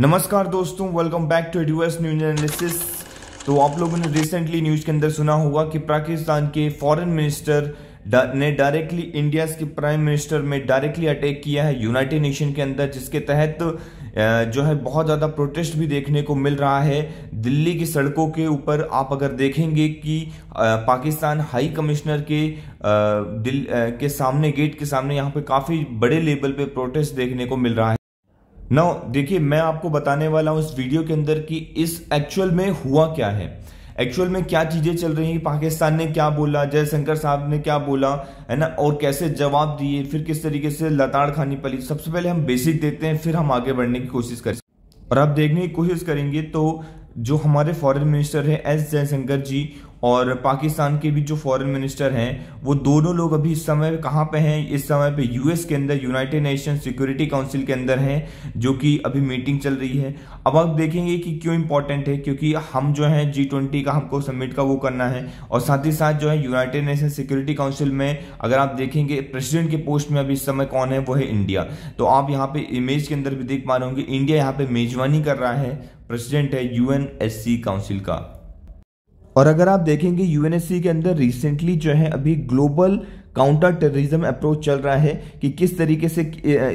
नमस्कार दोस्तों welcome back to Adverse news analysis तो आप लोगों ने रिसेंटली न्यूज के अंदर सुना होगा कि पाकिस्तान के फॉरेन मिनिस्टर ने डायरेक्टली इंडिया के प्राइम मिनिस्टर में डायरेक्टली अटैक किया है यूनाइटेड नेशन के अंदर जिसके तहत तो जो है बहुत ज़्यादा प्रोटेस्ट भी देखने को मिल रहा है दिल्ली की सड़कों के ऊपर आप अगर देखेंगे कि पाकिस्तान हाई कमिश्नर के दिल के सामने गेट के सामने यहाँ पे काफ़ी बड़े लेवल पे प्रोटेस्ट देखने को मिल रहा है नाउ देखिए मैं आपको बताने वाला हूं इस वीडियो के अंदर कि इस एक्चुअल में हुआ क्या है एक्चुअल में क्या चीजें चल रही हैं पाकिस्तान ने क्या बोला जयशंकर साहब ने क्या बोला है ना और कैसे जवाब दिए फिर किस तरीके से लताड़ खानी पड़ी सबसे पहले हम बेसिक देते हैं फिर हम आगे बढ़ने की कोशिश करें और आप देखने की कोशिश करेंगे तो जो हमारे फॉरेन मिनिस्टर है एस जयशंकर जी और पाकिस्तान के भी जो फॉरेन मिनिस्टर हैं वो दोनों लोग अभी इस समय कहाँ पे हैं इस समय पे यूएस के अंदर यूनाइटेड नेशन सिक्योरिटी काउंसिल के अंदर हैं जो कि अभी मीटिंग चल रही है अब आप देखेंगे कि क्यों इंपॉर्टेंट है क्योंकि हम जो हैं जी ट्वेंटी का हमको समिट का वो करना है और साथ ही साथ जो है यूनाइटेड नेशन सिक्योरिटी काउंसिल में अगर आप देखेंगे प्रेसिडेंट के पोस्ट में अभी इस समय कौन है वो है इंडिया तो आप यहाँ पे इमेज के अंदर भी देख पा रहे होंगे इंडिया यहाँ पे मेजबानी कर रहा है प्रेसिडेंट है यूएनएससी काउंसिल का और अगर आप देखेंगे यूएनएससी के अंदर रिसेंटली जो है अभी ग्लोबल काउंटर टेररिज्म अप्रोच चल रहा है कि किस तरीके से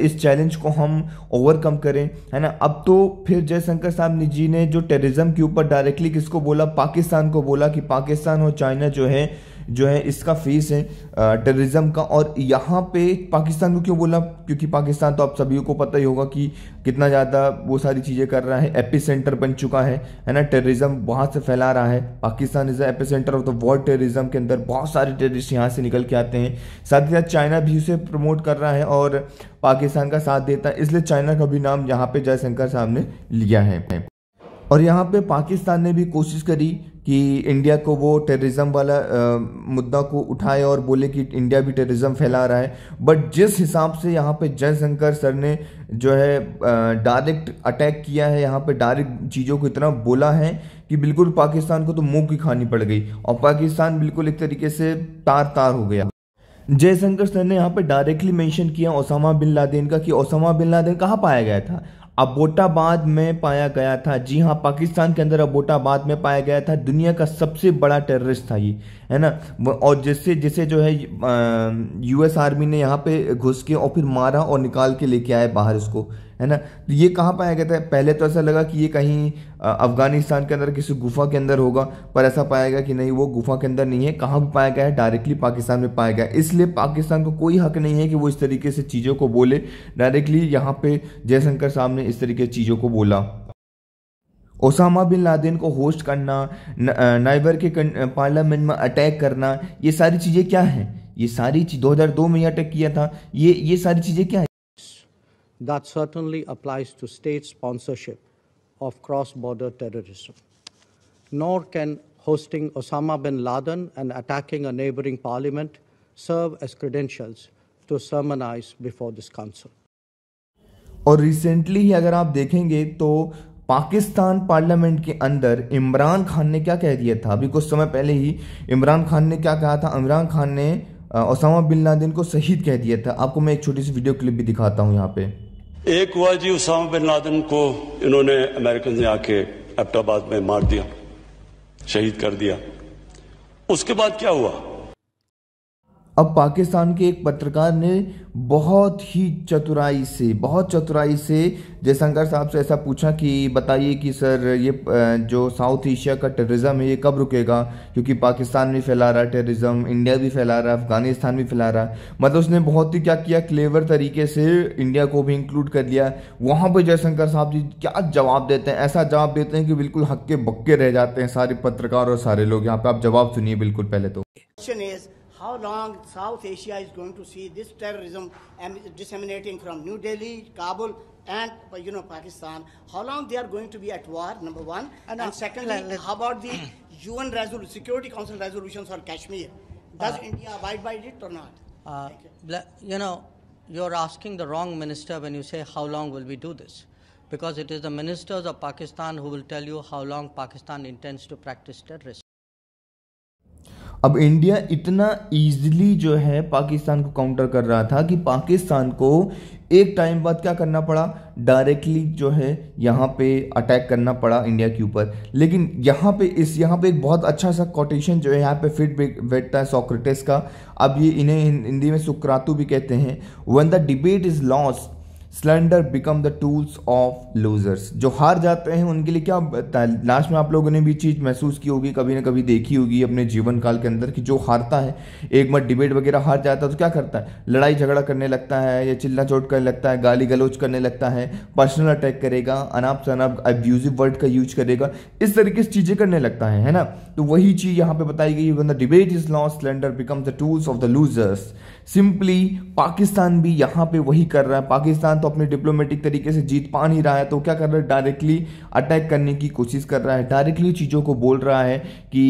इस चैलेंज को हम ओवरकम करें है ना अब तो फिर जयशंकर साहब जी ने जो टेररिज्म के ऊपर डायरेक्टली किसको बोला पाकिस्तान को बोला कि पाकिस्तान और चाइना जो है जो है इसका फेस है टेररिज्म का और यहाँ पे पाकिस्तान को क्यों बोला क्योंकि पाकिस्तान तो आप सभी को पता ही होगा कि कितना ज़्यादा वो सारी चीज़ें कर रहा है एपी सेंटर बन चुका है है ना टेररिज्म वहाँ से फैला रहा है Pakistan is epicentre of the world terrorism के अंदर बहुत सारे टेररिस्ट यहाँ से निकल के आते हैं साथ ही साथ चाइना भी उसे प्रमोट कर रहा है और पाकिस्तान का साथ देता है इसलिए चाइना का भी नाम यहाँ पर जयशंकर साहब ने लिया है और यहाँ पे पाकिस्तान ने भी कोशिश करी कि इंडिया को वो टेररिज्म वाला आ, मुद्दा को उठाए और बोले कि इंडिया भी टेररिज्म फैला रहा है बट जिस हिसाब से यहाँ पे जयशंकर सर ने जो है डायरेक्ट अटैक किया है यहाँ पे डायरेक्ट चीज़ों को इतना बोला है कि बिल्कुल पाकिस्तान को तो मुंह की खानी पड़ गई और पाकिस्तान बिल्कुल एक तरीके से तार तार हो गया जयशंकर सर ने यहाँ पे डायरेक्टली मेंशन किया ओसामा बिन लादेन का कि ओसामा बिन लादेन कहाँ पाया गया था अबोटाबाद में पाया गया था जी हाँ पाकिस्तान के अंदर अबोटाबाद में पाया गया था दुनिया का सबसे बड़ा टेररिस्ट था ये है ना और जिससे जिसे जो है यूएस आर्मी ने यहाँ पे घुस के और फिर मारा और निकाल के लेके आए बाहर इसको है ना तो ये कहाँ पाया गया था पहले तो ऐसा लगा कि ये कहीं अफगानिस्तान के अंदर किसी गुफा के अंदर होगा पर ऐसा पाया गया कि नहीं वो गुफा के अंदर नहीं है कहाँ पाया गया है डायरेक्टली पाकिस्तान में पाया गया इसलिए पाकिस्तान को कोई हक नहीं है कि वो इस तरीके से चीज़ों को बोले डायरेक्टली यहाँ पे जयशंकर साहब ने इस तरीके चीज़ों को बोला ओसामा बिन लादेन को होस्ट करना नाइबर के पार्लियामेंट में अटैक करना ये सारी चीज़ें क्या हैं ये सारी चीज दो में अटैक किया था ये ये सारी चीज़ें क्या है that certainly applies to state sponsorship of cross border terrorism. Nor can hosting Osama bin Laden and attacking a neighboring parliament serve as credentials to sermonize before this council. और रिसेंटली ही अगर आप देखेंगे तो पाकिस्तान पार्लियामेंट के अंदर इमरान खान ने क्या कह दिया था अभी कुछ समय पहले ही इमरान खान ने क्या कहा था इमरान खान ने ओसामा बिन लादेन को शहीद कह दिया था आपको मैं एक छोटी सी वीडियो क्लिप भी दिखाता हूँ यहाँ पे एक हुआ जी उसामा बिन लादन को इन्होंने अमेरिकन ने आके एबटाबाद में मार दिया शहीद कर दिया उसके बाद क्या हुआ अब पाकिस्तान के एक पत्रकार ने बहुत ही चतुराई से बहुत चतुराई से जयशंकर साहब से ऐसा पूछा कि बताइए कि सर ये जो साउथ एशिया का टेररिज्म है ये कब रुकेगा क्योंकि पाकिस्तान भी फैला रहा है टेररिज्म इंडिया भी फैला रहा है अफगानिस्तान भी फैला रहा है मतलब उसने बहुत ही क्या किया क्लेवर तरीके से इंडिया को भी इंक्लूड कर लिया वहाँ पर जयशंकर साहब जी क्या जवाब देते हैं ऐसा जवाब देते हैं कि बिल्कुल हक्के बक्के रह जाते हैं सारे पत्रकार और सारे लोग यहाँ पर आप जवाब सुनिए बिल्कुल पहले तो how long South Asia is going to see this terrorism disseminating from New Delhi, Kabul, and you know Pakistan, how long they are going to be at war? Number one, and, uh, and secondly, let, how about the UN Security Council resolutions on Kashmir? Uh, Does uh, India abide by it or not? Uh, you. you know, you're asking the wrong minister when you say how long will we do this, because it is the ministers of Pakistan who will tell you how long Pakistan intends to practice terrorism. अब India इतना easily जो है पाकिस्तान को counter कर रहा था कि पाकिस्तान को एक टाइम बाद क्या करना पड़ा डायरेक्टली जो है यहाँ पे अटैक करना पड़ा इंडिया के ऊपर लेकिन यहाँ पे इस यहाँ पे एक बहुत अच्छा सा कोटेशन जो है यहाँ पे फिट बैठता है सॉक्रेटिस का अब ये इन्हें हिंदी में सुक्रातु भी कहते हैं when the debate is lost slander become the tools of losers जो हार जाते हैं उनके लिए क्या लास्ट में आप लोगों ने भी चीज़ महसूस की होगी कभी ना कभी देखी होगी अपने जीवन काल के अंदर कि जो हारता है एक बार डिबेट वगैरह हार जाता है तो क्या करता है लड़ाई झगड़ा करने लगता है या चिल्ला चोट करने लगता है गाली गलोच करने लगता है पर्सनल अटैक करेगा अनाप शनाप एब्यूजिव वर्ड का यूज करेगा इस तरीके से चीज़ें करने लगता है है ना तो वही चीज़ यहाँ पे बताई गई debate is loss slander become the tools of the losers simply Pakistan भी यहाँ पे वही कर रहा है पाकिस्तान तो अपने डिप्लोमेटिक तरीके से जीत पा नहीं रहा है तो क्या कर रहा है डायरेक्टली अटैक करने की कोशिश कर रहा है डायरेक्टली चीज़ों को बोल रहा है कि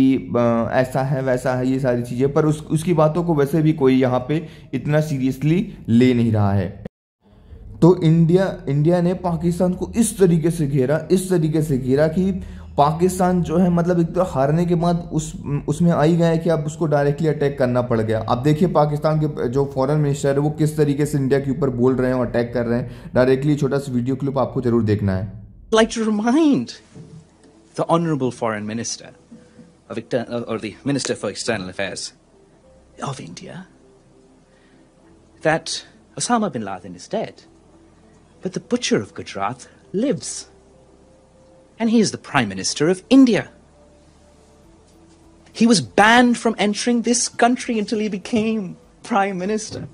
ऐसा है वैसा है ये सारी चीज़ें पर उस उसकी बातों को वैसे भी कोई यहाँ पर इतना सीरियसली ले नहीं रहा है तो इंडिया इंडिया ने पाकिस्तान को इस तरीके से घेरा इस तरीके से घेरा कि पाकिस्तान जो है मतलब एक तो हारने के बाद उस उसमें आई गया है कि अब उसको डायरेक्टली अटैक करना पड़ गया अब देखिए पाकिस्तान के जो फॉरेन मिनिस्टर है वो किस तरीके से इंडिया के ऊपर बोल रहे हैं और अटैक कर रहे हैं डायरेक्टली छोटा सा वीडियो क्लिप आपको जरूर देखना है like to remind the honourable foreign minister of और the minister for external affairs of India that Osama bin Laden is dead but the butcher of Gujarat lives and he is the Prime Minister of India. He was banned from entering this country until he became Prime Minister.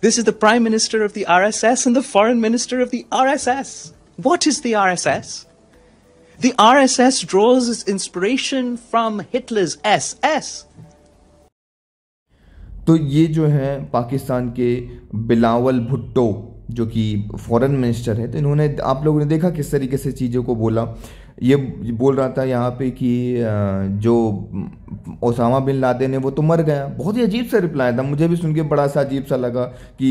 This is the Prime Minister of the RSS and the Foreign Minister of the RSS. What is the RSS? The RSS draws its inspiration from Hitler's SS. तो ये जो है पाकिस्तान के बिलावल भुट्टो जो कि foreign minister है तो इन्होंने आप लोगों ने देखा किस तरीके से चीज़ों को बोला ये बोल रहा था यहाँ पे कि जो ओसामा बिन लादेन है वो तो मर गया बहुत ही अजीब सा रिप्लाई था मुझे भी सुन के बड़ा सा अजीब सा लगा कि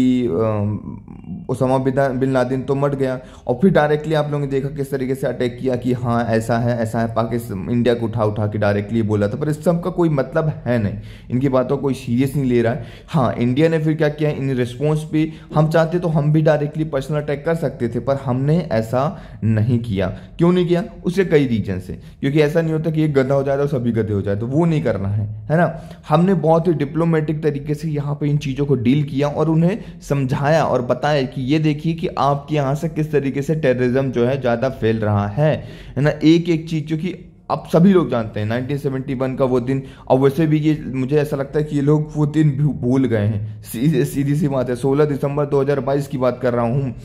ओसामा बिन लादेन तो मर गया और फिर डायरेक्टली आप लोगों ने देखा किस तरीके से अटैक किया कि हाँ ऐसा है ऐसा है पाकिस्तान इंडिया को उठा उठा के डायरेक्टली बोला था पर इस सब का कोई मतलब है नहीं इनकी बातों कोई सीरियस नहीं ले रहा है हाँ इंडिया ने फिर क्या किया इन रिस्पॉन्स पे हम चाहते तो हम भी डायरेक्टली पर्सनल अटैक कर सकते थे पर हमने ऐसा नहीं किया क्यों नहीं किया उसके कई रीजन से क्योंकि ऐसा नहीं होता कि एक गधा हो जाए तो सभी गधे हो जाए तो वो नहीं करना है है ना हमने बहुत ही डिप्लोमेटिक तरीके से यहाँ पे इन चीज़ों को डील किया और उन्हें समझाया और बताया कि ये देखिए कि आपके यहाँ से किस तरीके से टेररिज्म जो है ज़्यादा फैल रहा है है ना एक एक चीज़ क्योंकि अब सभी लोग जानते हैं 1971 का वो दिन अब वैसे भी ये मुझे ऐसा लगता है कि ये लोग वो दिन भूल गए हैं सीधी सीधी सी बात है 16 दिसंबर 2022 की बात कर रहा हूँ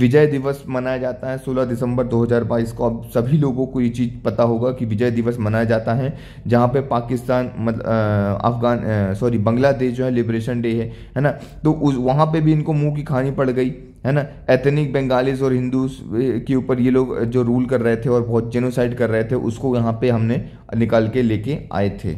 विजय दिवस मनाया जाता है 16 दिसंबर 2022 को अब सभी लोगों को ये चीज़ पता होगा कि विजय दिवस मनाया जाता है जहाँ पे पाकिस्तान मतलब अफगान सॉरी बांग्लादेश जो है लिबरेशन डे है है ना तो उस वहाँ पर भी इनको मुँह की खानी पड़ गई है ना एथनिक बंगालीज और हिंदू के ऊपर ये लोग जो रूल कर रहे थे और बहुत जेनोसाइड कर रहे थे उसको यहाँ पे हमने निकाल के लेके आए थे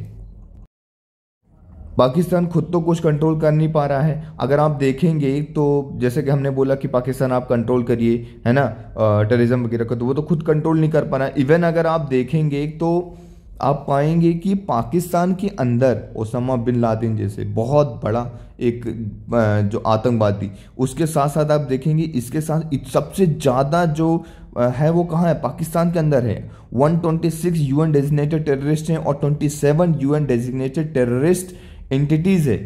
पाकिस्तान खुद तो कुछ कंट्रोल कर नहीं पा रहा है अगर आप देखेंगे तो जैसे कि हमने बोला कि पाकिस्तान आप कंट्रोल करिए है ना टेररिज्म वगैरह का तो वो तो खुद कंट्रोल नहीं कर पा रहा इवन अगर आप देखेंगे तो आप पाएंगे कि पाकिस्तान के अंदर ओसामा बिन लादेन जैसे बहुत बड़ा एक जो आतंकवादी उसके साथ साथ आप देखेंगे इसके साथ सबसे ज़्यादा जो है वो कहाँ है पाकिस्तान के अंदर है 126 यूएन डेजिग्नेटेड टेररिस्ट हैं और 27 यूएन डेजिग्नेटेड टेररिस्ट एंटिटीज़ है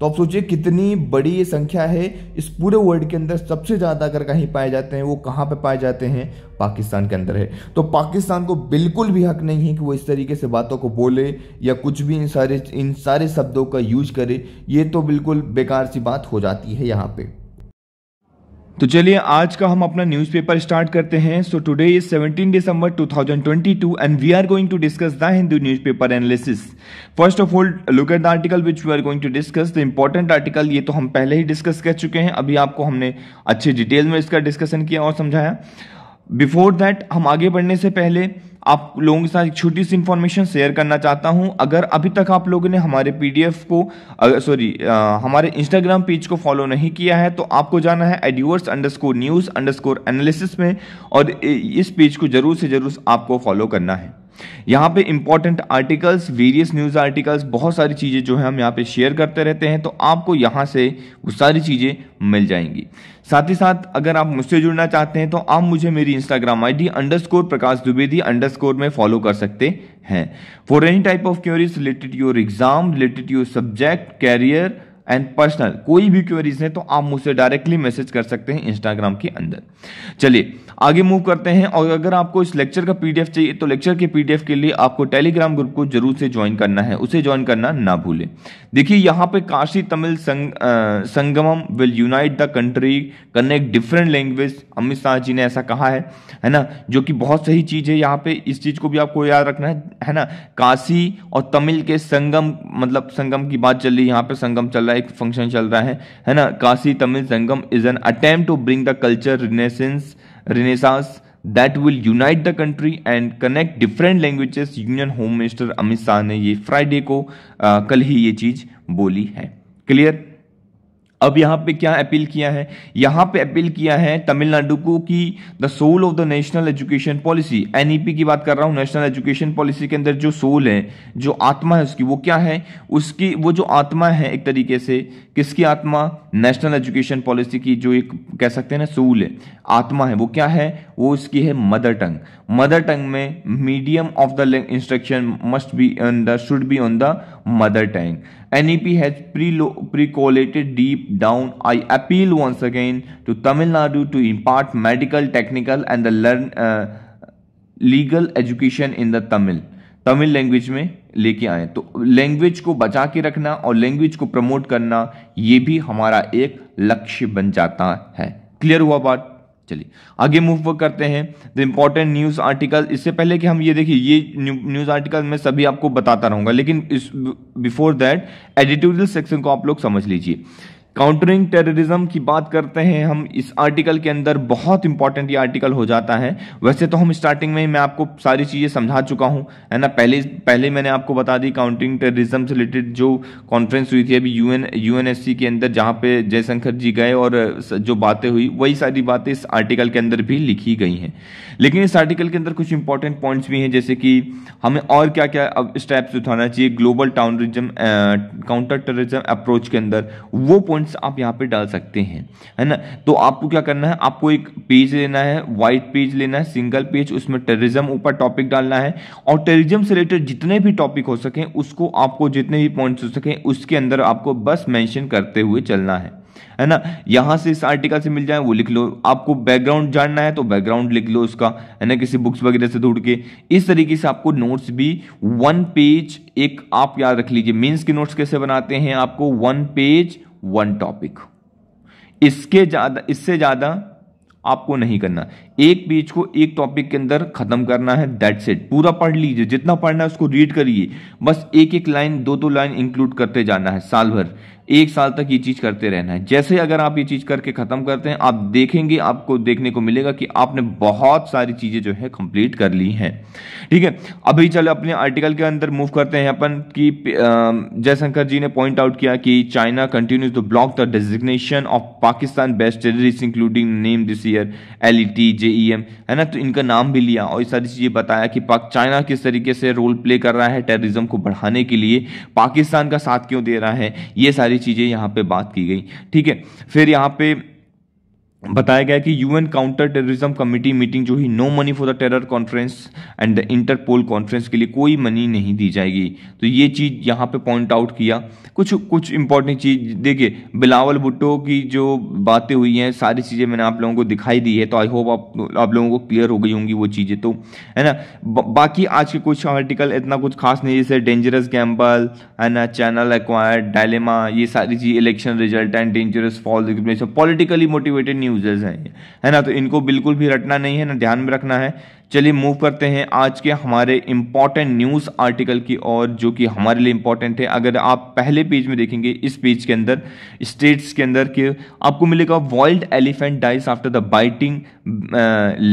तो आप सोचिए कितनी बड़ी ये संख्या है इस पूरे वर्ल्ड के अंदर सबसे ज़्यादा अगर कहीं पाए जाते हैं वो कहाँ पे पाए जाते हैं पाकिस्तान के अंदर है तो पाकिस्तान को बिल्कुल भी हक नहीं है कि वो इस तरीके से बातों को बोले या कुछ भी इन सारे इन सारे शब्दों का यूज करे ये तो बिल्कुल बेकार सी बात हो जाती है यहाँ पर तो चलिए आज का हम अपना न्यूज़पेपर स्टार्ट करते हैं so today is 17 December 2022 and we are going to discuss the Hindu newspaper analysis first of all look at the article which we are going to discuss the important article ये तो हम पहले ही discuss कर चुके हैं अभी आपको हमने अच्छे डिटेल में इसका डिस्कशन किया और समझाया बिफोर दैट हम आगे बढ़ने से पहले आप लोगों के साथ एक छोटी सी इन्फॉर्मेशन शेयर करना चाहता हूं अगर अभी तक आप लोगों ने हमारे पीडीएफ को सॉरी हमारे इंस्टाग्राम पेज को फॉलो नहीं किया है तो आपको जाना है Adverse underscore news underscore analysis में और इस पेज को ज़रूर से ज़रूर आपको फॉलो करना है यहाँ पे important articles various news articles बहुत सारी चीज़ें जो है हम यहाँ पे शेयर करते रहते हैं तो आपको यहाँ से वो सारी चीज़ें मिल जाएंगी साथ ही साथ अगर आप मुझसे जुड़ना चाहते हैं तो आप मुझे मेरी Instagram I D underscore Prakash Dwivedi underscore में फॉलो कर सकते हैं for any type of queries related your exam related your subject career and personal कोई भी क्वेरीज है तो आप मुझसे डायरेक्टली मैसेज कर सकते हैं इंस्टाग्राम के अंदर चलिए आगे मूव करते हैं और अगर आपको इस लेक्चर का पीडीएफ चाहिए तो लेक्चर के पीडीएफ के लिए आपको टेलीग्राम ग्रुप को जरूर से ज्वाइन करना है उसे ज्वाइन करना ना भूलें देखिए यहाँ पे काशी तमिल संग, आ, Sangamam will unite the country connect different language Amit Shah ji ने ऐसा कहा है है ना जो कि बहुत सही चीज़ है यहाँ पे इस चीज़ को भी आपको याद रखना है है ना काशी और तमिल के संगम मतलब संगम की बात चल रही है यहाँ पे संगम चल रहा है एक फंक्शन चल रहा है है ना Kashi Tamil Sangam is an attempt to bring the culture renaissance renaissance that will unite the country and connect different languages union home minister Amit Shah ने ये फ्राइडे को आ, कल ही ये चीज़ बोली है क्लियर अब यहाँ पे क्या अपील किया है यहाँ पे अपील किया है तमिलनाडु को कि the soul of the national education policy NEP की बात कर रहा हूँ नेशनल एजुकेशन पॉलिसी के अंदर जो सोल है जो आत्मा है उसकी वो क्या है उसकी वो जो आत्मा है एक तरीके से किसकी आत्मा नेशनल एजुकेशन पॉलिसी की जो एक कह सकते हैं ना सोल है आत्मा है वो क्या है वो उसकी है मदर टंग मदर टंग में medium of the instruction must be on the should be on the mother tongue NEP has pre-collated deep down. I appeal once again to Tamil Nadu to impart medical, technical and the learn uh, legal education in the Tamil. Tamil language में लेके आए तो language को बचा के रखना और language को प्रमोट करना ये भी हमारा एक लक्ष्य बन जाता है क्लियर हुआ बात चलिए आगे मूव करते हैं द इम्पोर्टेंट न्यूज़ आर्टिकल इससे पहले कि हम ये देखिए ये न्यूज़ आर्टिकल मैं सभी आपको बताता रहूंगा लेकिन इस बिफोर दैट एडिटोरियल सेक्शन को आप लोग समझ लीजिए काउंटरिंग टेररिज्म की बात करते हैं हम इस आर्टिकल के अंदर बहुत इंपॉर्टेंट ये आर्टिकल हो जाता है वैसे तो हम स्टार्टिंग में मैं आपको सारी चीज़ें समझा चुका हूं है ना पहले पहले मैंने आपको बता दी काउंटरिंग टेररिज्म से रिलेटेड जो कॉन्फ्रेंस हुई थी अभी यूएन यूएनएससी के अंदर जहां पे जयशंकर जी गए और जो बातें हुई वही सारी बातें इस आर्टिकल के अंदर भी लिखी गई हैं लेकिन इस आर्टिकल के अंदर कुछ इंपॉर्टेंट पॉइंट्स भी हैं जैसे कि हमें और क्या क्या अब स्टेप्स उठाना चाहिए global terrorism counter terrorism approach के अंदर वो पॉइंट पॉइंट्स आप यहाँ पे डाल सकते हैं है ना तो आपको क्या करना है आपको एक पेज लेना है वाइट पेज लेना है सिंगल पेज उसमें टेररिज्म ऊपर टॉपिक डालना है और टेररिज्म से रिलेटेड जितने भी टॉपिक हो सकें उसको आपको जितने भी पॉइंट्स हो सकें उसके अंदर आपको बस मैंशन करते हुए चलना है है ना यहां से इस आर्टिकल से मिल जाए वो लिख लो आपको बैकग्राउंड जानना है तो बैकग्राउंड लिख लो उसका है ना किसी बुक्स वगैरह से ढूंढ के इस तरीके से आपको नोट्स भी वन पेज एक आप याद रख लीजिए मीन्स के नोट्स कैसे बनाते हैं आपको वन पेज वन टॉपिक इसके ज़्यादा इससे ज़्यादा आपको नहीं करना एक पेज को एक टॉपिक के अंदर खत्म करना है दैट सेट पूरा पढ़ लीजिए जितना पढ़ना है उसको रीड करिए बस एक एक लाइन दो दो लाइन इंक्लूड करते जाना है साल भर एक साल तक ये चीज़ करते रहना है जैसे अगर आप ये चीज़ करके ख़त्म करते हैं आप देखेंगे आपको देखने को मिलेगा कि आपने बहुत सारी चीज़ें जो है कंप्लीट कर ली हैं ठीक है अभी चलो अपने आर्टिकल के अंदर मूव करते हैं अपन कि जयशंकर जी ने पॉइंट आउट किया कि China continues to block the designation of Pakistan based terrorist including name this year L E T J J E M है ना तो इनका नाम भी लिया और ये सारी चीज़ें बताया कि पाक चाइना किस तरीके से रोल प्ले कर रहा है टेररिज्म को बढ़ाने के लिए पाकिस्तान का साथ क्यों दे रहा है ये सारी चीज़ें यहाँ पर बात की गई ठीक है फिर यहाँ पर बताया गया कि UN counter terrorism committee meeting जो ही no money for the terror conference and the Interpol conference के लिए कोई मनी नहीं दी जाएगी तो ये चीज़ यहाँ पे पॉइंट आउट किया कुछ कुछ इंपॉर्टेंट चीज़ देखिए बिलावल भुट्टो की जो बातें हुई हैं सारी चीज़ें मैंने आप लोगों को दिखाई दी है तो आई होप आप आप लोगों को क्लियर हो गई होंगी वो चीज़ें तो है ना बा, बाकी आज के कुछ आर्टिकल इतना कुछ खास नहीं जैसे डेंजरस गैम्बल है ना चैनल एक्वायर डायलेमा ये सारी चीज़ election result and dangerous fall politically motivated users हैं ये है ना तो इनको बिल्कुल भी रटना नहीं है ना ध्यान में रखना है चलिए मूव करते हैं आज के हमारे इंपॉर्टेंट न्यूज़ आर्टिकल की और जो कि हमारे लिए इंपॉर्टेंट है अगर आप पहले पेज में देखेंगे इस पेज के अंदर स्टेट्स के अंदर के आपको मिलेगा world elephant dies after the biting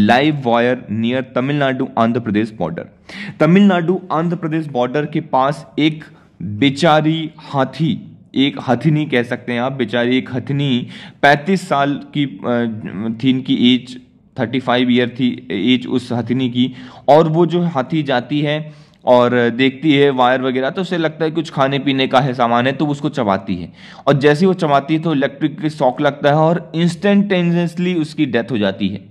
live wire near Tamil Nadu Andhra Pradesh border Tamil Nadu Andhra Pradesh border के पास एक बेचारी हाथी एक हथिनी कह सकते हैं आप बेचारी एक हथिनी पैंतीस साल की थी इनकी एज थर्टी फाइव ईयर थी एज उस हथिनी की और वो जो हाथी जाती है और देखती है वायर वगैरह तो उसे लगता है कुछ खाने पीने का है सामान है तो उसको चबाती है और जैसे वो चबाती है तो इलेक्ट्रिक शॉक लगता है और इंस्टेंटेनियसली उसकी डेथ हो जाती है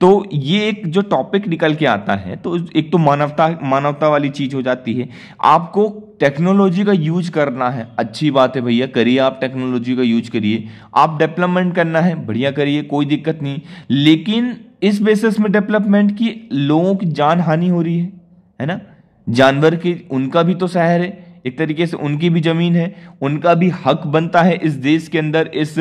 तो ये एक जो टॉपिक निकल के आता है तो एक तो मानवता मानवता वाली चीज़ हो जाती है आपको टेक्नोलॉजी का यूज करना है अच्छी बात है भैया करिए आप टेक्नोलॉजी का यूज करिए आप डेवलपमेंट करना है बढ़िया करिए कोई दिक्कत नहीं लेकिन इस बेसिस में डेवलपमेंट की लोगों की जान हानि हो रही है है ना जानवर की उनका भी तो शहर है एक तरीके से उनकी भी जमीन है उनका भी हक बनता है इस देश के अंदर इस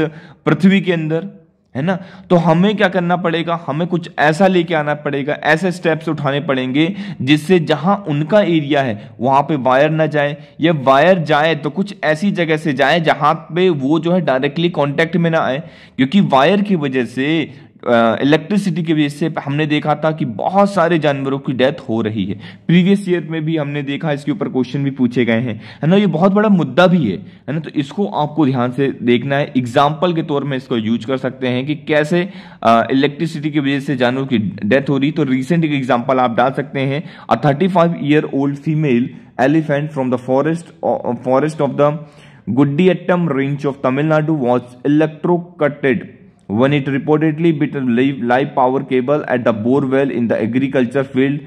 पृथ्वी के अंदर है ना तो हमें क्या करना पड़ेगा हमें कुछ ऐसा लेके आना पड़ेगा ऐसे स्टेप्स उठाने पड़ेंगे जिससे जहां उनका एरिया है वहां पे वायर ना जाए या वायर जाए तो कुछ ऐसी जगह से जाए जहां पे वो जो है डायरेक्टली कांटेक्ट में ना आए क्योंकि वायर की वजह से इलेक्ट्रिसिटी की वजह से हमने देखा था कि बहुत सारे जानवरों की डेथ हो रही है प्रीवियस ईयर में भी हमने देखा इसके ऊपर क्वेश्चन भी पूछे गए हैं है ना ये बहुत बड़ा मुद्दा भी है है ना तो इसको आपको ध्यान से देखना है एग्जाम्पल के तौर में इसको यूज कर सकते हैं कि कैसे इलेक्ट्रिसिटी की वजह से जानवरों की डेथ हो रही तो रिसेंट एक एग्जाम्पल आप डाल सकते हैं a thirty five year old female elephant from the forest forest of the Gudiyattam range of Tamil Nadu was electrocuted when it reportedly bit a live power cable at the bore well in the agriculture field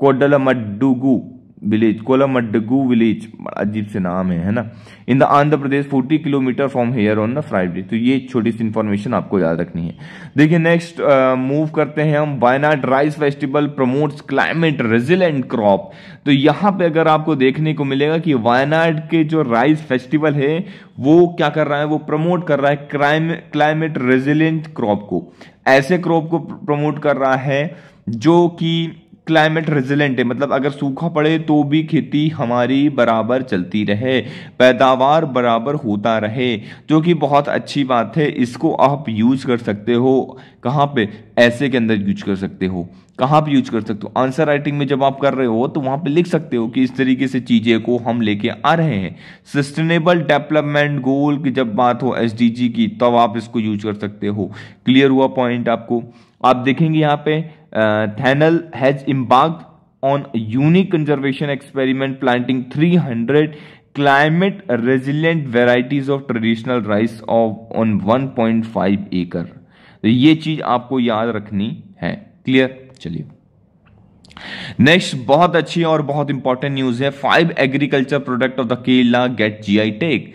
Kodalamadugu village अड्डू village अजीब से नाम है है ना in the Andhra Pradesh 40 kilometre from here on the Friday तो ये छोटी सी इन्फॉर्मेशन आपको याद रखनी है देखिए नेक्स्ट मूव uh, करते हैं हम Wayanad rice festival promotes climate resilient crop तो यहाँ पे अगर आपको देखने को मिलेगा कि वायनाड के जो राइस फेस्टिवल है वो क्या कर रहा है वो प्रमोट कर रहा है क्राइम क्लाइमेट रेजिलेंट क्रॉप को ऐसे क्रॉप को प्रमोट कर रहा है जो कि क्लाइमेट रेजिलेंट है मतलब अगर सूखा पड़े तो भी खेती हमारी बराबर चलती रहे पैदावार बराबर होता रहे जो कि बहुत अच्छी बात है इसको आप यूज कर सकते हो कहाँ पे ऐसे के अंदर यूज कर सकते हो कहाँ पे यूज कर सकते हो आंसर राइटिंग में जब आप कर रहे हो तो वहाँ पे लिख सकते हो कि इस तरीके से चीज़ें को हम लेके आ रहे हैं सस्टेनेबल डेवलपमेंट गोल की जब बात हो एस की तब तो आप इसको यूज कर सकते हो क्लियर हुआ पॉइंट आपको आप देखेंगे यहाँ पे Thanel has embarked on a unique conservation experiment planting 300 climate resilient varieties of traditional rice of on 1.5 acre तो ये चीज आपको याद रखनी है क्लियर चलिए नेक्स्ट बहुत अच्छी और बहुत इंपॉर्टेंट न्यूज है five agriculture product of the Kerala get GI tag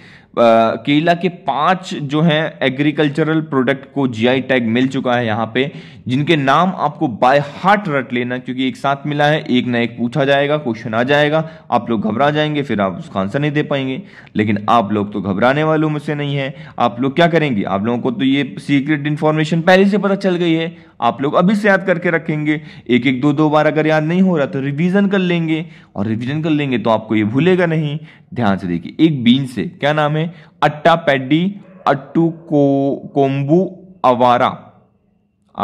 Kerala के पांच जो हैं एग्रीकल्चरल प्रोडक्ट को जीआई टैग मिल चुका है यहाँ पे जिनके नाम आपको बाय हार्ट रट लेना क्योंकि एक साथ मिला है एक ना एक पूछा जाएगा क्वेश्चन आ जाएगा आप लोग घबरा जाएंगे फिर आप उसका आंसर नहीं दे पाएंगे लेकिन आप लोग तो घबराने वालों में से नहीं है आप लोग क्या करेंगे आप लोगों को तो ये सीक्रेट इन्फॉर्मेशन पहले से पता चल गई है आप लोग अभी से याद करके रखेंगे एक एक दो दो बार अगर याद नहीं हो रहा तो रिवीजन कर लेंगे और रिवीजन कर लेंगे तो आपको ये भूलेगा नहीं ध्यान से देखिए एक बीन से क्या नाम है अट्टा पैडी अट्टू को कोम्बू आवारा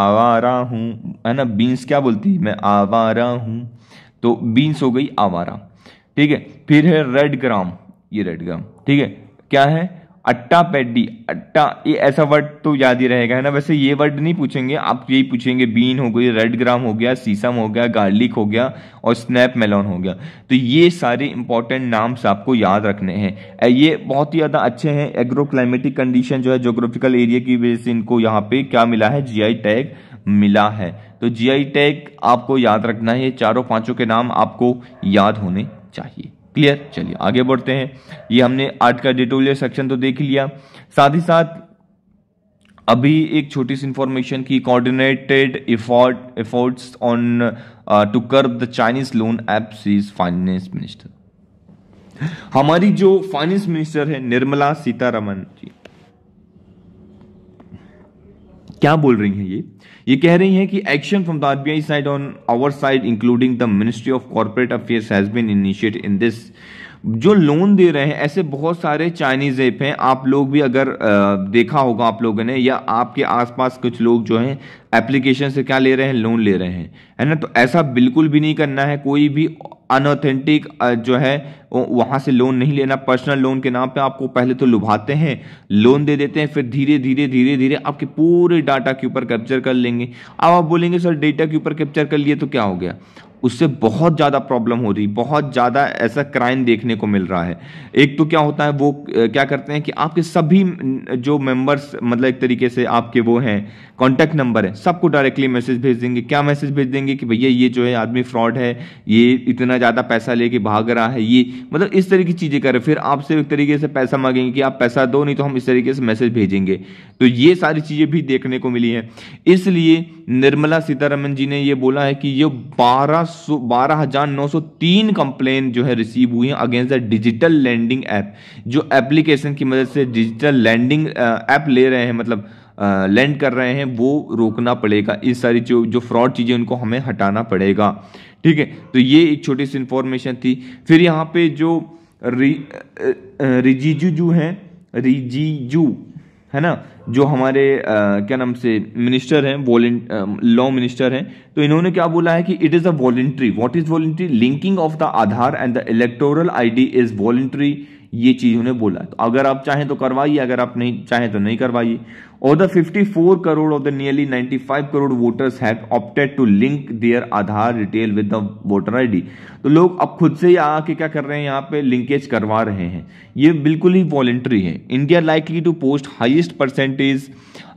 आवारा हूं है ना बीन्स क्या बोलती है मैं आवारा हूं तो बीन्स हो गई आवारा ठीक है फिर है रेड ग्राम ये रेड ग्राम ठीक है क्या है अट्टा पैडी अट्टा ये ऐसा वर्ड तो याद ही रहेगा है ना वैसे ये वर्ड नहीं पूछेंगे आप यही पूछेंगे बीन हो गई रेड ग्राम हो गया सीसम हो गया गार्लिक हो गया और स्नैप मेलॉन हो गया तो ये सारे इंपॉर्टेंट नाम्स आपको याद रखने हैं ये बहुत ही ज़्यादा अच्छे हैं एग्रो क्लाइमेटिक कंडीशन जो है जोग्राफिकल एरिया की वजह से इनको यहाँ पे क्या मिला है जी टैग मिला है तो जी टैग आपको याद रखना है ये चारों पाँचों के नाम आपको याद होने चाहिए क्लियर चलिए आगे बढ़ते हैं ये हमने आर्ट का डिटोलियर सेक्शन तो देख लिया साथ ही साथ अभी एक छोटी सी इंफॉर्मेशन की coordinated effort efforts on to curb the Chinese loan apps is finance minister हमारी जो फाइनेंस मिनिस्टर है निर्मला सीतारमन जी क्या बोल रही हैं ये ये कह रही हैं कि action from the RBI side on our side including the ministry of corporate affairs has been initiate in this जो लोन दे रहे हैं ऐसे बहुत सारे चाइनीज ऐप हैं आप लोग भी अगर देखा होगा आप लोगों ने या आपके आसपास कुछ लोग जो हैं एप्लीकेशन से क्या ले रहे हैं लोन ले रहे हैं है ना तो ऐसा बिल्कुल भी नहीं करना है कोई भी अनऑथेंटिक जो है वहां से लोन नहीं लेना पर्सनल लोन के नाम पे आपको पहले तो लुभाते हैं लोन दे देते हैं फिर धीरे धीरे धीरे धीरे आपके पूरे डाटा के ऊपर कैप्चर कर लेंगे अब आप बोलेंगे सर डेटा के ऊपर कैप्चर कर लिए तो क्या हो गया उससे बहुत ज़्यादा प्रॉब्लम हो रही बहुत ज़्यादा ऐसा क्राइम देखने को मिल रहा है एक तो क्या होता है वो क्या करते हैं कि आपके सभी जो मेंबर्स मतलब एक तरीके से आपके वो हैं कॉन्टैक्ट नंबर है सबको डायरेक्टली मैसेज भेज देंगे क्या मैसेज भेज देंगे कि भैया ये जो है आदमी फ्रॉड है ये इतना ज़्यादा पैसा लेके भाग रहा है ये मतलब इस तरह की चीज़ें करें फिर आपसे एक तरीके से पैसा मांगेंगे कि आप पैसा दो नहीं तो हम इस तरीके से मैसेज भेजेंगे तो ये सारी चीज़ें भी देखने को मिली हैं इसलिए निर्मला सीतारमन जी ने ये बोला है कि ये बारह सौ बारह हजार नौ सौ तीन कंप्लेन जो है रिसीव हुई है against the digital lending app जो एप्लीकेशन की मदद से डिजिटल लैंडिंग ऐप ले रहे हैं मतलब लैंड कर रहे हैं वो रोकना पड़ेगा इस सारी जो जो फ्रॉड चीज़ें उनको हमें हटाना पड़ेगा ठीक है तो ये एक छोटी सी इन्फॉर्मेशन थी फिर यहाँ पे जो रि, रिजीजू जो हैं रिजीजू है ना जो हमारे आ, क्या नाम से मिनिस्टर हैं वॉलें लॉ मिनिस्टर हैं तो इन्होंने क्या बोला है कि it is a voluntary what is voluntary linking of the Aadhaar and the electoral ID is voluntary ये चीज़ उन्हें बोला तो अगर आप चाहें तो करवाइए अगर आप नहीं चाहें तो नहीं करवाइए और the fifty four crore of the nearly ninety five crore voters have opted to link their Aadhaar detail with the voter ID तो लोग अब खुद से ही आके क्या कर रहे हैं यहाँ पे लिंकेज करवा रहे हैं ये बिल्कुल ही वॉलेंट्री है India likely to post highest percentage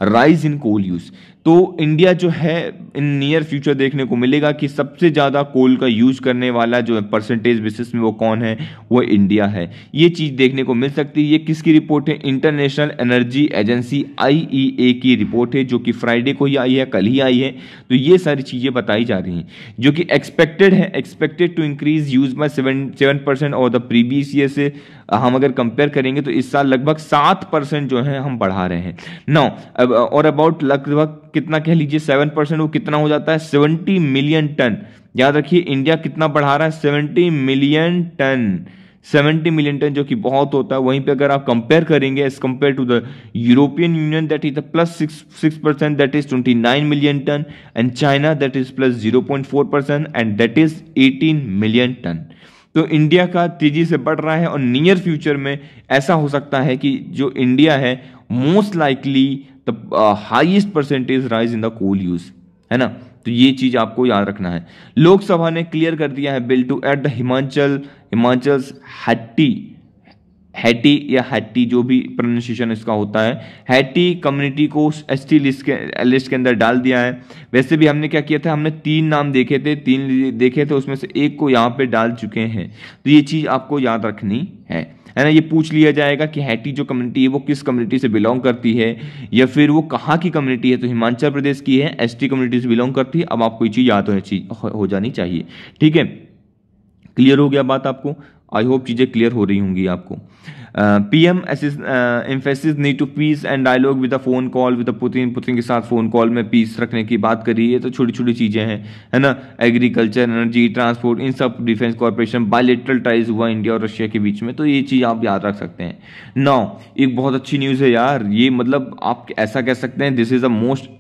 rise in coal use तो इंडिया जो है इन नियर फ्यूचर देखने को मिलेगा कि सबसे ज़्यादा कोल का यूज करने वाला जो है परसेंटेज बेसिस में वो कौन है वो इंडिया है ये चीज़ देखने को मिल सकती है ये किसकी रिपोर्ट है इंटरनेशनल एनर्जी एजेंसी आई की रिपोर्ट है जो कि फ्राइडे को ही आई है कल ही आई है तो ये सारी चीज़ें बताई जा रही हैं जो कि एक्सपेक्टेड है expected to increase use by seven seven percent और द प्रीवियस ईयर से हम अगर कंपेयर करेंगे तो इस साल लगभग सात परसेंट जो है हम बढ़ा रहे हैं नौ और अबाउट लगभग कितना कह लीजिए सेवन परसेंट वो कितना हो जाता है सेवेंटी मिलियन टन याद रखिए इंडिया कितना बढ़ा रहा है seventy million tonne seventy million tonne जो कि बहुत होता है वहीं पे अगर आप कंपेयर करेंगे as compared to the European Union that is the plus six six percent that is twenty nine million tonne and China that is plus zero point four percent and that is eighteen million tonne तो India का तेजी से बढ़ रहा है और near future में ऐसा हो सकता है कि जो इंडिया है most likely the highest percentage rise in the coal use है ना तो ये चीज आपको याद रखना है लोकसभा ने क्लियर कर दिया है bill to add the Himachal Himachal Hatti Hatti या हैटी जो भी प्रोनाउंसिएशन इसका होता है हैटी कम्युनिटी को एस टी लिस्ट के लिस्ट के अंदर डाल दिया है वैसे भी हमने क्या किया था हमने तीन नाम देखे थे तीन देखे थे उसमें से एक को यहाँ पे डाल चुके हैं तो ये चीज़ आपको याद रखनी है है ना ये पूछ लिया जाएगा कि हैटी जो कम्युनिटी है वो किस कम्युनिटी से बिलोंग करती है या फिर वो कहाँ की कम्युनिटी है तो हिमाचल प्रदेश की है एसटी कम्युनिटी से बिलोंग करती है अब आपको ये चीज़ याद हो, हो जानी चाहिए ठीक है क्लियर हो गया बात आपको आई होप चीज़ें क्लियर हो रही होंगी आपको P M emphasis need to peace and dialogue with a phone call with Putin Putin के साथ फ़ोन कॉल में पीस रखने की बात करी है तो छोटी छोटी चीज़ें हैं है ना एग्रीकल्चर एनर्जी ट्रांसपोर्ट इन सब डिफेंस कॉरपोरेशन बायोलिट्रल टाइज हुआ इंडिया और रशिया के बीच में तो ये चीज़ आप याद रख सकते हैं नाउ एक बहुत अच्छी न्यूज़ है यार ये मतलब आप ऐसा कह सकते हैं this is the most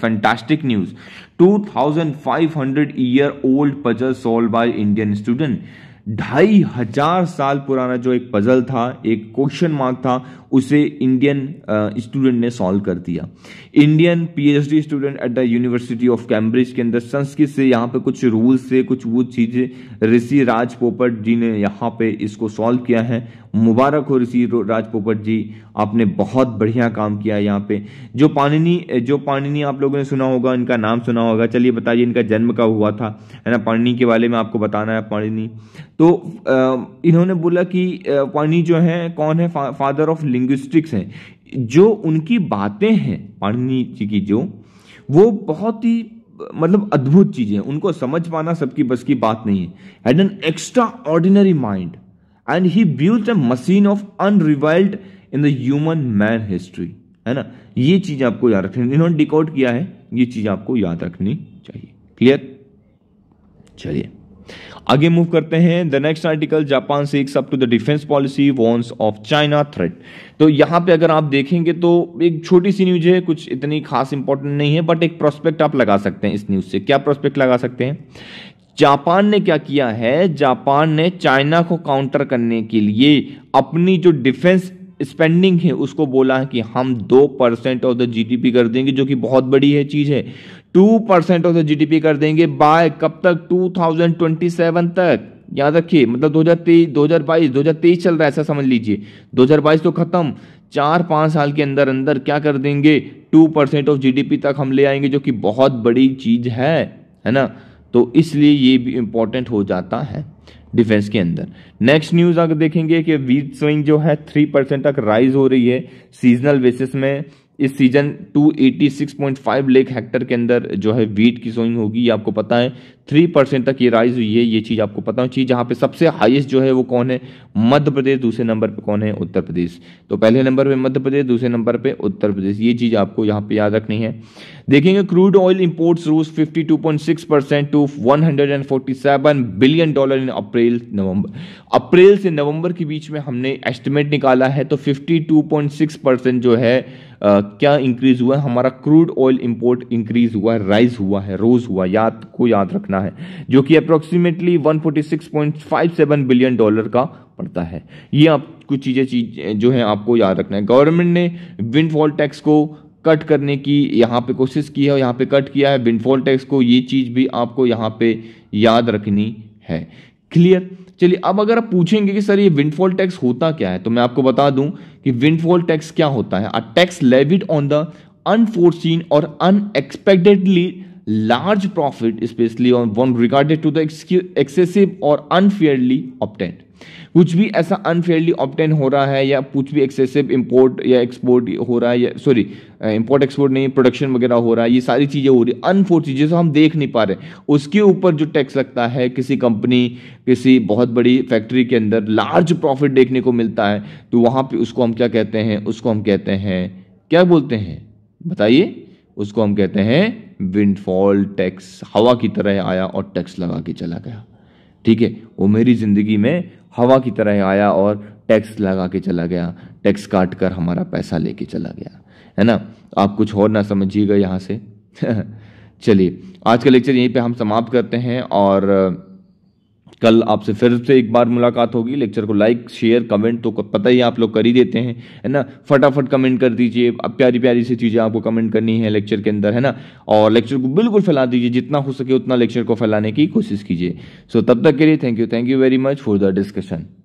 fantastic news two thousand five hundred year old puzzle solved by Indian student ढाई हजार साल पुराना जो एक पजल था एक क्वेश्चन मार्क था उसे इंडियन स्टूडेंट uh, ने सॉल्व कर दिया Indian PhD student at the University of Cambridge के अंदर संस्कृत से यहाँ पे कुछ रूल्स से कुछ वो चीज़ें ऋषि राज पोपट जी ने यहाँ पे इसको सॉल्व किया है मुबारक हो ऋषि राज पोपट जी आपने बहुत बढ़िया काम किया है यहाँ पे जो पाणिनी जो पाणिनी आप लोगों ने सुना होगा इनका नाम सुना होगा चलिए बताइए इनका जन्म कब हुआ था है ना पाणिनी के बारे में आपको बताना है पाणिनी तो uh, इन्होंने बोला कि uh, पाणिनी जो है कौन है फादर ऑफ लिंग्विस्टिक्स हैं जो उनकी बातें हैं पाणिनि जी की जो वो बहुत ही मतलब अद्भुत चीज़ें हैं उनको समझ पाना सबकी बस की बात नहीं है had an extraordinary mind and he built a machine of unrivalled in the human man history है ना ये चीज़ आपको याद रखनी इन्होंने डिकोड किया है ये चीज़ आपको याद रखनी चाहिए क्लियर चलिए आगे मूव करते हैं the next article Japan seeks up to the defence policy once of China threat तो यहाँ पे अगर आप देखेंगे तो एक छोटी सी न्यूज है कुछ इतनी खास इंपॉर्टेंट नहीं है बट एक प्रोस्पेक्ट आप लगा सकते हैं इस न्यूज से क्या प्रोस्पेक्ट लगा सकते हैं जापान ने क्या किया है जापान ने चाइना को काउंटर करने के लिए अपनी जो डिफेंस स्पेंडिंग है उसको बोला है कि हम दो परसेंट ऑफ द जीडीपी कर देंगे जो कि बहुत बड़ी है चीज़ है two percent of the P कर देंगे बाय कब तक टू थाउजेंड ट्वेंटी सेवन तक याद रखिए मतलब दो दो हजार हजार तेईस बाईस दो हजार तेईस चल रहा है ऐसा समझ लीजिए दो हजार बाईस तो खत्म चार पाँच साल के अंदर अंदर क्या कर देंगे टू परसेंट ऑफ पी तक हम ले आएंगे जो कि बहुत बड़ी चीज़ है है ना तो इसलिए ये भी इंपॉर्टेंट हो जाता है डिफेंस के अंदर नेक्स्ट न्यूज़ अगर देखेंगे कि वीट स्विंग जो है थ्री परसेंट तक राइज हो रही है सीजनल बेसिस में इस सीजन 286.5 लेख हेक्टर के अंदर जो है वीट की सोइंग होगी ये आपको पता है थ्री परसेंट तक ये राइज हुई है ये चीज़ आपको पता है चीज़ जहाँ पे सबसे हाईएस्ट जो है वो कौन है मध्य प्रदेश दूसरे नंबर पे कौन है उत्तर प्रदेश तो पहले नंबर पे मध्य प्रदेश दूसरे नंबर पे उत्तर प्रदेश ये चीज़ आपको यहाँ पे याद रखनी है देखेंगे क्रूड ऑयल इम्पोर्ट्स रूस fifty two one billion dollar in April November April से नवंबर के बीच में हमने एस्टिमेट निकाला है तो फिफ्टी जो है क्या इंक्रीज़ हुआ है हमारा क्रूड ऑयल इंपोर्ट इंक्रीज़ हुआ है राइज हुआ है रोज हुआ याद को याद रखना है जो कि अप्रोक्सीमेटली 146.57 बिलियन डॉलर का पड़ता है ये आप कुछ चीज़ें चीज जो है आपको याद रखना है गवर्नमेंट ने विंडफॉल टैक्स को कट करने की यहाँ पे कोशिश की है और यहाँ पे कट किया है विंडफॉल टैक्स को ये चीज़ भी आपको यहाँ पे याद रखनी है क्लियर चलिए अब अगर आप पूछेंगे कि सर ये विंडफॉल टैक्स होता क्या है तो मैं आपको बता दूं कि विंडफॉल टैक्स क्या होता है a tax levied on the unforeseen और unexpectedly large profit specially on one regarded to the excessive or unfairly कुछ भी ऐसा अनफेयरली ऑप्टेन हो रहा है या कुछ भी एक्सेसिव इम्पोर्ट या एक्सपोर्ट हो रहा है या सॉरी इंपोर्ट एक्सपोर्ट नहीं प्रोडक्शन वगैरह हो रहा है ये सारी चीज़ें हो रही है अनफोर्स चीज़ें जो हम देख नहीं पा रहे उसके ऊपर जो टैक्स लगता है किसी कंपनी किसी बहुत बड़ी फैक्ट्री के अंदर लार्ज प्रॉफिट देखने को मिलता है तो वहाँ पर उसको हम क्या कहते हैं उसको हम कहते हैं क्या बोलते हैं बताइए उसको हम कहते हैं विंडफॉल टैक्स हवा की तरह आया और टैक्स लगा के चला गया ठीक है वो मेरी ज़िंदगी में हवा की तरह आया और टैक्स लगा के चला गया टैक्स काट कर हमारा पैसा लेके चला गया है ना आप कुछ और ना समझिएगा यहाँ से चलिए आज का लेक्चर यहीं पे हम समाप्त करते हैं और कल आपसे फिर से एक बार मुलाकात होगी लेक्चर को लाइक शेयर कमेंट तो पता ही आप लोग कर ही देते हैं है ना फटाफट कमेंट कर दीजिए अब प्यारी प्यारी सी चीज़ें आपको कमेंट करनी है लेक्चर के अंदर है ना और लेक्चर को बिल्कुल फैला दीजिए जितना हो सके उतना लेक्चर को फैलाने की कोशिश कीजिए सो तब तक के लिए thank you thank you very much for the discussion